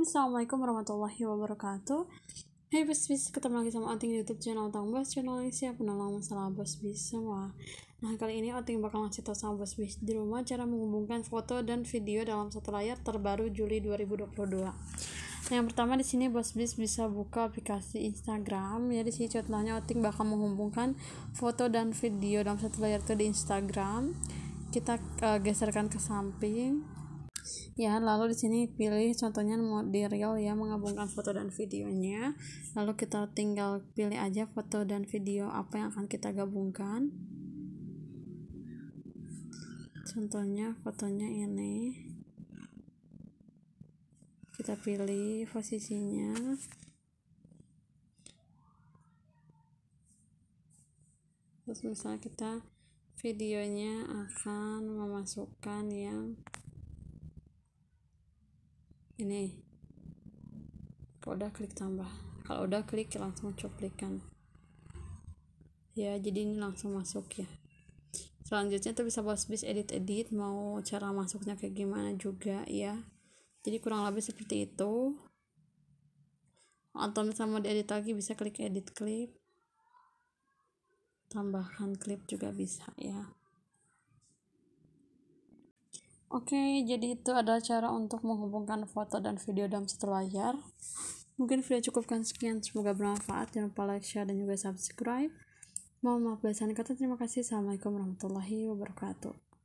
Assalamualaikum warahmatullahi wabarakatuh Hai Bos Bis, ketemu lagi sama Oting di Youtube channel Otang Bos Channel yang siap menolong masalah Bos Bis semua Nah kali ini Oting bakal ngasih tau sama Bos Bis di rumah Cara menghubungkan foto dan video dalam satu layar terbaru Juli 2022 Nah, yang pertama di sini Bos Bis bisa buka aplikasi Instagram. Ya di sini contohnya Oting bakal menghubungkan foto dan video dalam satu layar itu di Instagram. Kita uh, geserkan ke samping ya lalu di sini pilih contohnya di real ya menggabungkan foto dan videonya lalu kita tinggal pilih aja foto dan video apa yang akan kita gabungkan contohnya fotonya ini kita pilih posisinya terus misalnya kita videonya akan memasukkan yang ini kalau udah klik tambah kalau udah klik langsung cuplikan ya jadi ini langsung masuk ya selanjutnya tuh bisa bos bis edit edit mau cara masuknya kayak gimana juga ya jadi kurang lebih seperti itu atau misalnya mau diedit lagi bisa klik edit clip tambahkan clip juga bisa ya Oke, jadi itu adalah cara untuk menghubungkan foto dan video dalam satu layar. Mungkin video cukupkan sekian, semoga bermanfaat. Jangan lupa like, share, dan juga subscribe. Mohon maaf belasan kata, terima kasih. Assalamualaikum warahmatullahi wabarakatuh.